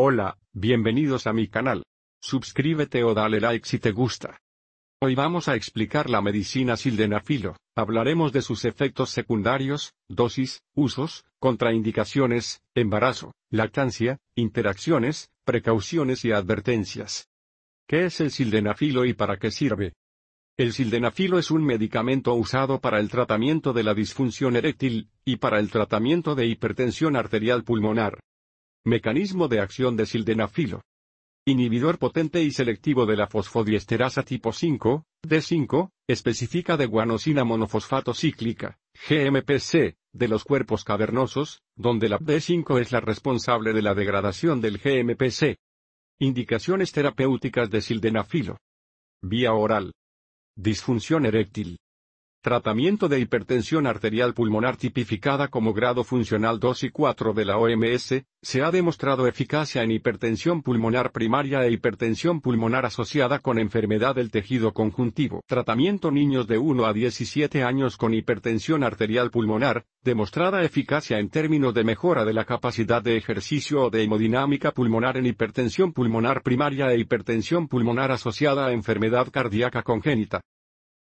Hola, bienvenidos a mi canal. Suscríbete o dale like si te gusta. Hoy vamos a explicar la medicina sildenafilo, hablaremos de sus efectos secundarios, dosis, usos, contraindicaciones, embarazo, lactancia, interacciones, precauciones y advertencias. ¿Qué es el sildenafilo y para qué sirve? El sildenafilo es un medicamento usado para el tratamiento de la disfunción eréctil, y para el tratamiento de hipertensión arterial pulmonar. Mecanismo de acción de sildenafilo. Inhibidor potente y selectivo de la fosfodiesterasa tipo 5, D5, específica de guanosina monofosfato cíclica, GMPC, de los cuerpos cavernosos, donde la D5 es la responsable de la degradación del GMPC. Indicaciones terapéuticas de sildenafilo. Vía oral. Disfunción eréctil. Tratamiento de hipertensión arterial pulmonar tipificada como grado funcional 2 y 4 de la OMS, se ha demostrado eficacia en hipertensión pulmonar primaria e hipertensión pulmonar asociada con enfermedad del tejido conjuntivo. Tratamiento niños de 1 a 17 años con hipertensión arterial pulmonar, demostrada eficacia en términos de mejora de la capacidad de ejercicio o de hemodinámica pulmonar en hipertensión pulmonar primaria e hipertensión pulmonar asociada a enfermedad cardíaca congénita.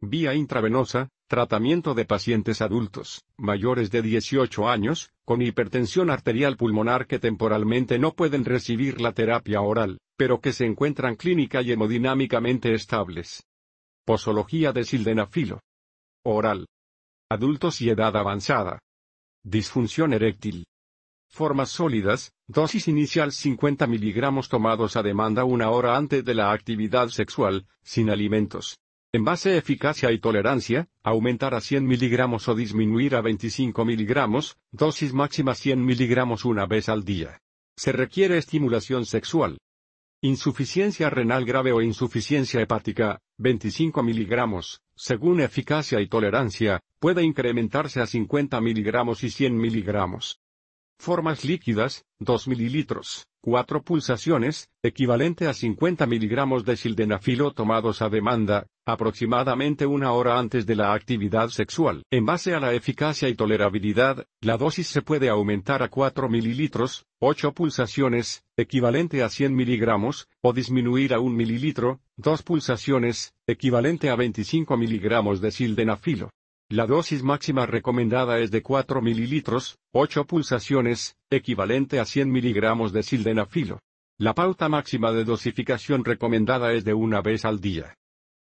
Vía intravenosa, Tratamiento de pacientes adultos, mayores de 18 años, con hipertensión arterial pulmonar que temporalmente no pueden recibir la terapia oral, pero que se encuentran clínica y hemodinámicamente estables. Posología de sildenafilo. Oral. Adultos y edad avanzada. Disfunción eréctil. Formas sólidas, dosis inicial 50 miligramos tomados a demanda una hora antes de la actividad sexual, sin alimentos. En base eficacia y tolerancia, aumentar a 100 miligramos o disminuir a 25 miligramos, dosis máxima 100 miligramos una vez al día. Se requiere estimulación sexual. Insuficiencia renal grave o insuficiencia hepática, 25 miligramos, según eficacia y tolerancia, puede incrementarse a 50 miligramos y 100 miligramos. Formas líquidas, 2 mililitros, 4 pulsaciones, equivalente a 50 miligramos de sildenafilo tomados a demanda, aproximadamente una hora antes de la actividad sexual. En base a la eficacia y tolerabilidad, la dosis se puede aumentar a 4 mililitros, 8 pulsaciones, equivalente a 100 miligramos, o disminuir a 1 mililitro, 2 pulsaciones, equivalente a 25 miligramos de sildenafilo. La dosis máxima recomendada es de 4 mililitros, 8 pulsaciones, equivalente a 100 miligramos de sildenafilo. La pauta máxima de dosificación recomendada es de una vez al día.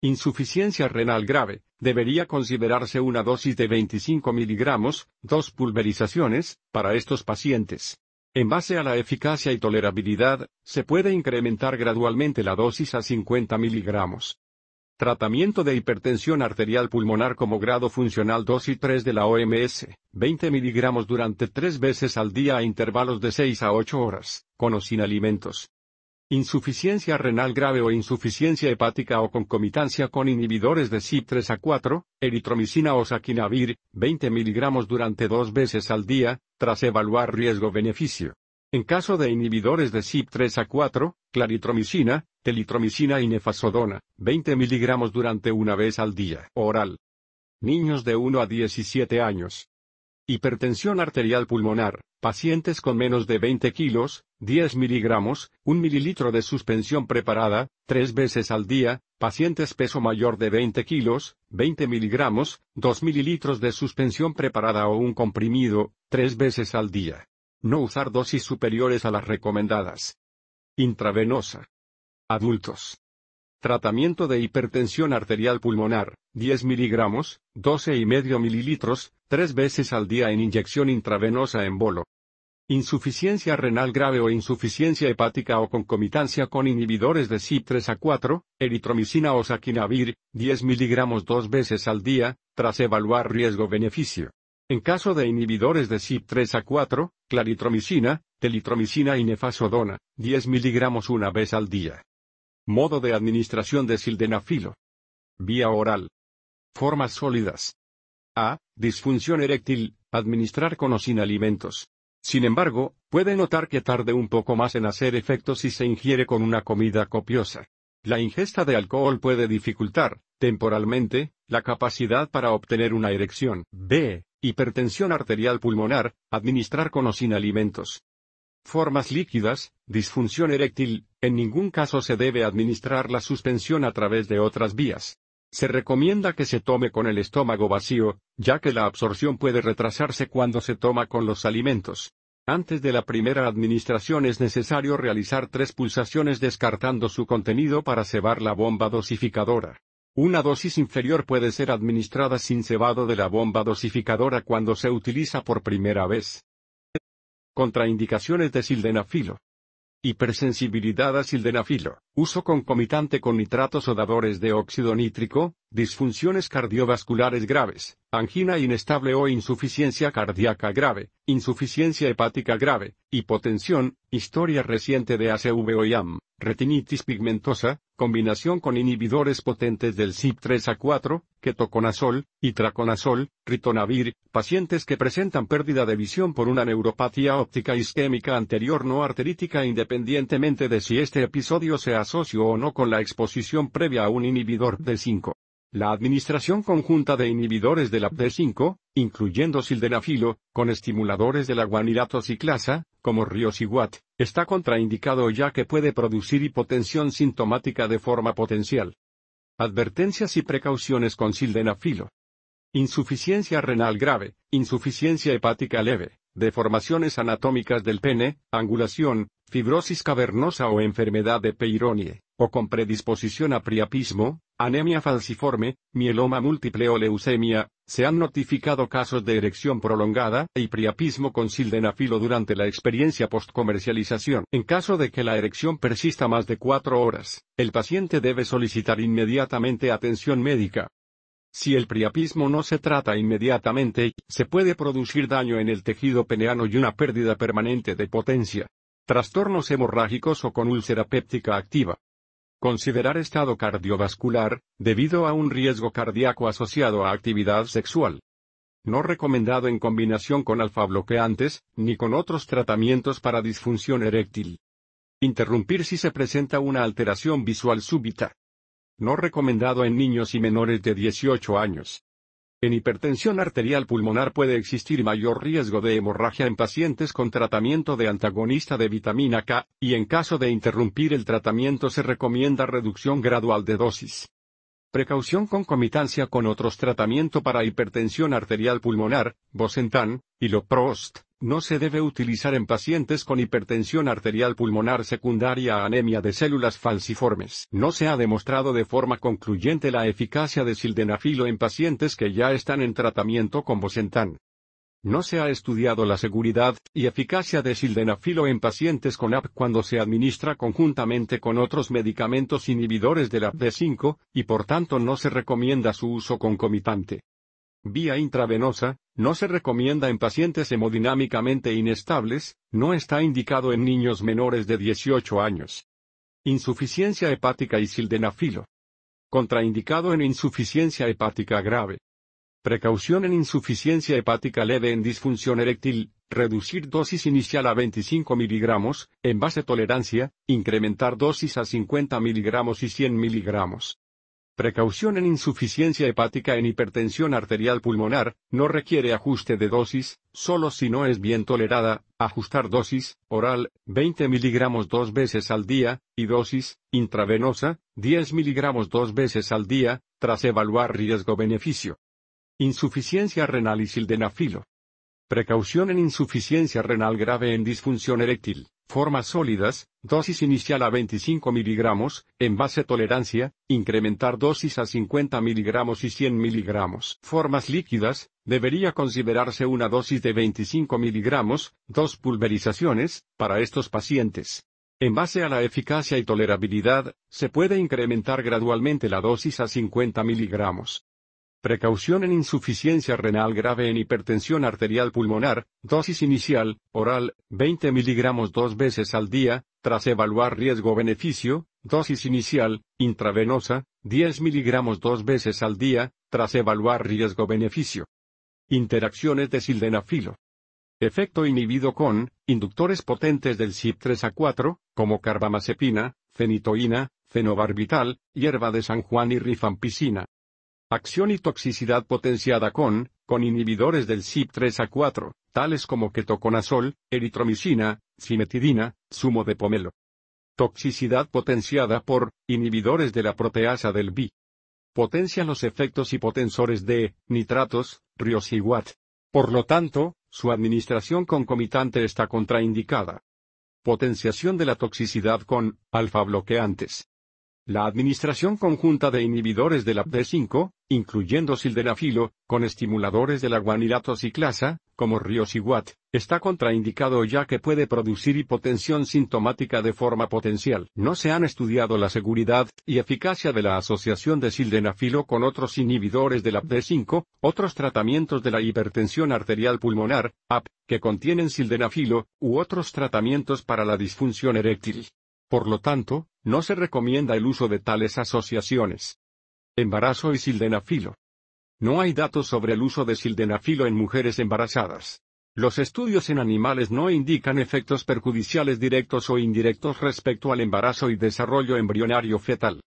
Insuficiencia renal grave, debería considerarse una dosis de 25 miligramos, 2 pulverizaciones, para estos pacientes. En base a la eficacia y tolerabilidad, se puede incrementar gradualmente la dosis a 50 miligramos. Tratamiento de hipertensión arterial pulmonar como grado funcional 2 y 3 de la OMS, 20 miligramos durante 3 veces al día a intervalos de 6 a 8 horas, con o sin alimentos. Insuficiencia renal grave o insuficiencia hepática o concomitancia con inhibidores de CYP3 a 4, eritromicina o saquinavir, 20 miligramos durante 2 veces al día, tras evaluar riesgo-beneficio. En caso de inhibidores de CYP3 a 4, claritromicina, telitromicina y nefasodona, 20 miligramos durante una vez al día, oral. Niños de 1 a 17 años. Hipertensión arterial pulmonar, pacientes con menos de 20 kilos, 10 miligramos, 1 mililitro de suspensión preparada, 3 veces al día, pacientes peso mayor de 20 kilos, 20 miligramos, 2 mililitros de suspensión preparada o un comprimido, 3 veces al día. No usar dosis superiores a las recomendadas. Intravenosa. Adultos. Tratamiento de hipertensión arterial pulmonar, 10 miligramos, 12,5 mililitros, tres veces al día en inyección intravenosa en bolo. Insuficiencia renal grave o insuficiencia hepática o concomitancia con inhibidores de CYP3 a 4, eritromicina o saquinavir, 10 miligramos dos veces al día, tras evaluar riesgo-beneficio. En caso de inhibidores de CYP3 a 4, claritromicina, telitromicina y nefasodona, 10 miligramos una vez al día. Modo de administración de sildenafilo. Vía oral. Formas sólidas. A. Disfunción eréctil, administrar con o sin alimentos. Sin embargo, puede notar que tarde un poco más en hacer efecto si se ingiere con una comida copiosa. La ingesta de alcohol puede dificultar, temporalmente, la capacidad para obtener una erección. B. Hipertensión arterial pulmonar, administrar con o sin alimentos. Formas líquidas, disfunción eréctil, en ningún caso se debe administrar la suspensión a través de otras vías. Se recomienda que se tome con el estómago vacío, ya que la absorción puede retrasarse cuando se toma con los alimentos. Antes de la primera administración es necesario realizar tres pulsaciones descartando su contenido para cebar la bomba dosificadora. Una dosis inferior puede ser administrada sin cebado de la bomba dosificadora cuando se utiliza por primera vez. Contraindicaciones de sildenafilo. Hipersensibilidad a sildenafilo. Uso concomitante con nitratos o dadores de óxido nítrico, disfunciones cardiovasculares graves, angina inestable o insuficiencia cardíaca grave, insuficiencia hepática grave, hipotensión, historia reciente de ACV o IAM, retinitis pigmentosa, combinación con inhibidores potentes del CYP3A4, ketoconazol, y ritonavir, pacientes que presentan pérdida de visión por una neuropatía óptica isquémica anterior no arterítica independientemente de si este episodio se asoció o no con la exposición previa a un inhibidor de 5. La administración conjunta de inhibidores de la PD5, incluyendo sildenafilo, con estimuladores de la guanilato ciclasa, como riociguat, está contraindicado ya que puede producir hipotensión sintomática de forma potencial. Advertencias y precauciones con sildenafilo. Insuficiencia renal grave, insuficiencia hepática leve, deformaciones anatómicas del pene, angulación, fibrosis cavernosa o enfermedad de Peyronie, o con predisposición a priapismo, anemia falciforme, mieloma múltiple o leucemia, se han notificado casos de erección prolongada y priapismo con sildenafilo durante la experiencia postcomercialización. En caso de que la erección persista más de cuatro horas, el paciente debe solicitar inmediatamente atención médica. Si el priapismo no se trata inmediatamente, se puede producir daño en el tejido peneano y una pérdida permanente de potencia. Trastornos hemorrágicos o con úlcera péptica activa. Considerar estado cardiovascular, debido a un riesgo cardíaco asociado a actividad sexual. No recomendado en combinación con alfabloqueantes, ni con otros tratamientos para disfunción eréctil. Interrumpir si se presenta una alteración visual súbita. No recomendado en niños y menores de 18 años. En hipertensión arterial pulmonar puede existir mayor riesgo de hemorragia en pacientes con tratamiento de antagonista de vitamina K, y en caso de interrumpir el tratamiento se recomienda reducción gradual de dosis. Precaución concomitancia con otros tratamiento para hipertensión arterial pulmonar, Bosentan, y Loprost, no se debe utilizar en pacientes con hipertensión arterial pulmonar secundaria a anemia de células falciformes. No se ha demostrado de forma concluyente la eficacia de sildenafilo en pacientes que ya están en tratamiento con Bosentan. No se ha estudiado la seguridad y eficacia de sildenafilo en pacientes con AP cuando se administra conjuntamente con otros medicamentos inhibidores del apd 5 y por tanto no se recomienda su uso concomitante. Vía intravenosa, no se recomienda en pacientes hemodinámicamente inestables, no está indicado en niños menores de 18 años. Insuficiencia hepática y sildenafilo. Contraindicado en insuficiencia hepática grave. Precaución en insuficiencia hepática leve en disfunción eréctil, reducir dosis inicial a 25 miligramos, en base tolerancia, incrementar dosis a 50 miligramos y 100 miligramos. Precaución en insuficiencia hepática en hipertensión arterial pulmonar, no requiere ajuste de dosis, solo si no es bien tolerada, ajustar dosis, oral, 20 miligramos dos veces al día, y dosis, intravenosa, 10 miligramos dos veces al día, tras evaluar riesgo-beneficio. Insuficiencia renal y sildenafilo. Precaución en insuficiencia renal grave en disfunción eréctil. Formas sólidas, dosis inicial a 25 miligramos, en base tolerancia, incrementar dosis a 50 miligramos y 100 miligramos. Formas líquidas, debería considerarse una dosis de 25 miligramos, dos pulverizaciones, para estos pacientes. En base a la eficacia y tolerabilidad, se puede incrementar gradualmente la dosis a 50 miligramos. Precaución en insuficiencia renal grave en hipertensión arterial pulmonar, dosis inicial, oral, 20 miligramos dos veces al día, tras evaluar riesgo-beneficio, dosis inicial, intravenosa, 10 miligramos dos veces al día, tras evaluar riesgo-beneficio. Interacciones de sildenafilo. Efecto inhibido con inductores potentes del CYP3A4, como carbamazepina, fenitoína, fenobarbital, hierba de San Juan y rifampicina. Acción y toxicidad potenciada con, con inhibidores del CYP3A4, tales como ketoconazol, eritromicina, cimetidina, zumo de pomelo. Toxicidad potenciada por, inhibidores de la proteasa del B. Potencian los efectos hipotensores de, nitratos, riosiguat. Por lo tanto, su administración concomitante está contraindicada. Potenciación de la toxicidad con, alfa bloqueantes. La administración conjunta de inhibidores de la 5 incluyendo sildenafilo, con estimuladores de la guanilatociclasa, como riociguat, está contraindicado ya que puede producir hipotensión sintomática de forma potencial. No se han estudiado la seguridad y eficacia de la asociación de sildenafilo con otros inhibidores de la 5 otros tratamientos de la hipertensión arterial pulmonar, AP, que contienen sildenafilo, u otros tratamientos para la disfunción eréctil. Por lo tanto, no se recomienda el uso de tales asociaciones. Embarazo y sildenafilo. No hay datos sobre el uso de sildenafilo en mujeres embarazadas. Los estudios en animales no indican efectos perjudiciales directos o indirectos respecto al embarazo y desarrollo embrionario fetal.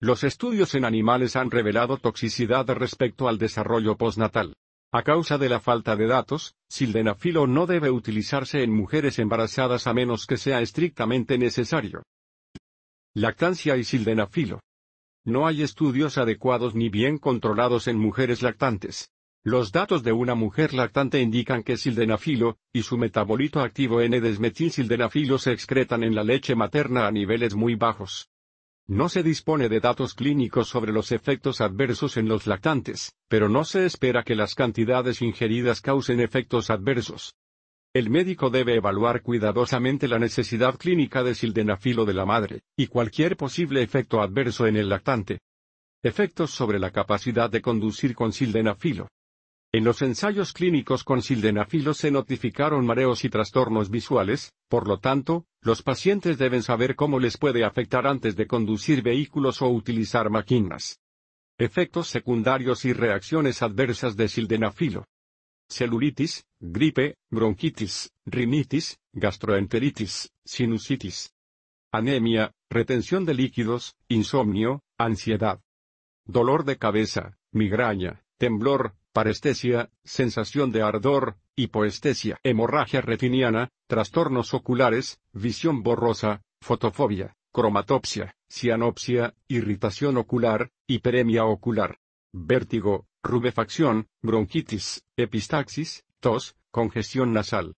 Los estudios en animales han revelado toxicidad respecto al desarrollo postnatal. A causa de la falta de datos, sildenafilo no debe utilizarse en mujeres embarazadas a menos que sea estrictamente necesario. Lactancia y sildenafilo. No hay estudios adecuados ni bien controlados en mujeres lactantes. Los datos de una mujer lactante indican que sildenafilo y su metabolito activo n sildenafilo se excretan en la leche materna a niveles muy bajos. No se dispone de datos clínicos sobre los efectos adversos en los lactantes, pero no se espera que las cantidades ingeridas causen efectos adversos. El médico debe evaluar cuidadosamente la necesidad clínica de sildenafilo de la madre, y cualquier posible efecto adverso en el lactante. Efectos sobre la capacidad de conducir con sildenafilo. En los ensayos clínicos con sildenafilo se notificaron mareos y trastornos visuales, por lo tanto, los pacientes deben saber cómo les puede afectar antes de conducir vehículos o utilizar máquinas. Efectos secundarios y reacciones adversas de sildenafilo celulitis, gripe, bronquitis, rinitis, gastroenteritis, sinusitis. Anemia, retención de líquidos, insomnio, ansiedad. Dolor de cabeza, migraña, temblor, parestesia, sensación de ardor, hipoestesia, hemorragia retiniana, trastornos oculares, visión borrosa, fotofobia, cromatopsia, cianopsia, irritación ocular, hiperemia ocular. Vértigo, Rubefacción, bronquitis, epistaxis, tos, congestión nasal.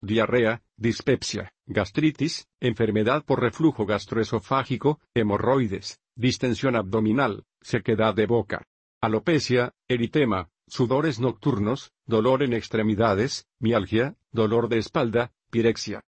Diarrea, dispepsia, gastritis, enfermedad por reflujo gastroesofágico, hemorroides, distensión abdominal, sequedad de boca. Alopecia, eritema, sudores nocturnos, dolor en extremidades, mialgia, dolor de espalda, pirexia.